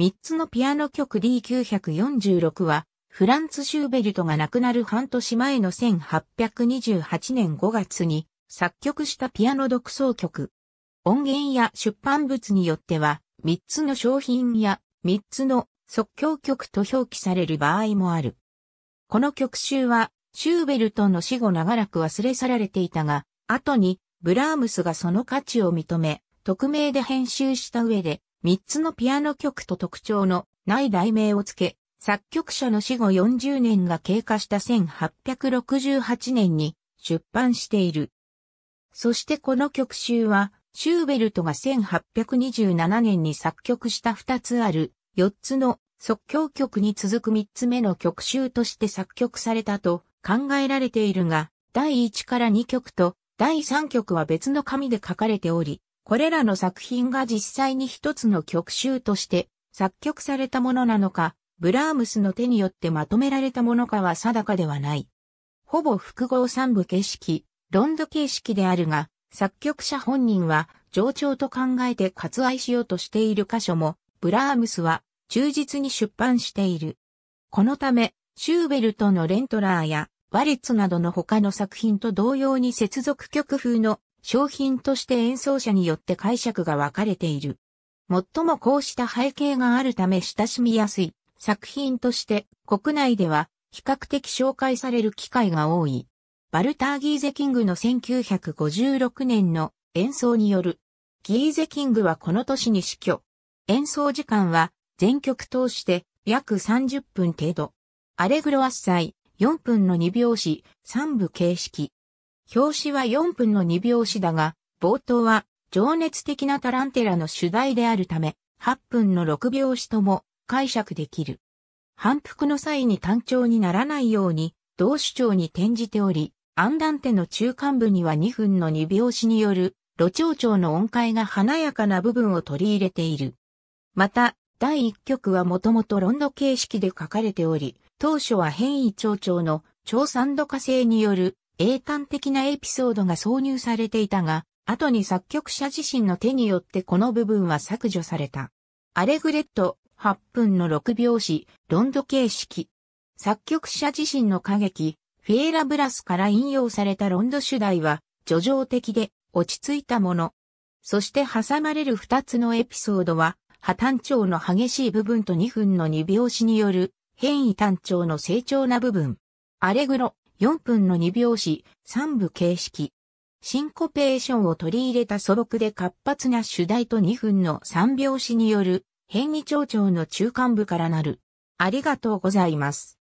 3つのピアノ曲 D946 は、フランツ・シューベルトが亡くなる半年前の1828年5月に作曲したピアノ独奏曲。音源や出版物によっては、3つの商品や3つの即興曲と表記される場合もある。この曲集は、シューベルトの死後長らく忘れ去られていたが、後に、ブラームスがその価値を認め、匿名で編集した上で、3つのピアノ曲と特徴のない題名をつけ、作曲者の死後40年が経過した1868年に出版している。そしてこの曲集は、シューベルトが1827年に作曲した2つある4つの即興曲に続く3つ目の曲集として作曲されたと考えられているが、第1から2曲と第3曲は別の紙で書かれており、これらの作品が実際に一つの曲集として作曲されたものなのか、ブラームスの手によってまとめられたものかは定かではない。ほぼ複合三部形式、ロンド形式であるが、作曲者本人は冗長と考えて割愛しようとしている箇所も、ブラームスは忠実に出版している。このため、シューベルトのレントラーや、ワリッツなどの他の作品と同様に接続曲風の商品として演奏者によって解釈が分かれている。最もこうした背景があるため親しみやすい作品として国内では比較的紹介される機会が多い。バルター・ギーゼ・キングの1956年の演奏による。ギーゼ・キングはこの年に死去。演奏時間は全曲通して約30分程度。アレグロアッサイ4分の2拍子3部形式。表紙は4分の2拍子だが、冒頭は情熱的なタランテラの主題であるため、8分の6拍子とも解釈できる。反復の際に単調にならないように、同主張に転じており、アンダンテの中間部には2分の2拍子による、路長調の音階が華やかな部分を取り入れている。また、第1曲はもともとロンド形式で書かれており、当初は変異長調の超三度化成による英単的なエピソードが挿入されていたが、後に作曲者自身の手によってこの部分は削除された。アレグレット、8分の6拍子、ロンド形式。作曲者自身の歌劇、フィエラブラスから引用されたロンド主題は、叙情的で、落ち着いたもの。そして挟まれる2つのエピソードは、破単調の激しい部分と2分の2拍子による、変異単調の成長な部分。アレグロ、4分の2拍子、3部形式。シンコペーションを取り入れた素朴で活発な主題と2分の3拍子による変異長調の中間部からなる。ありがとうございます。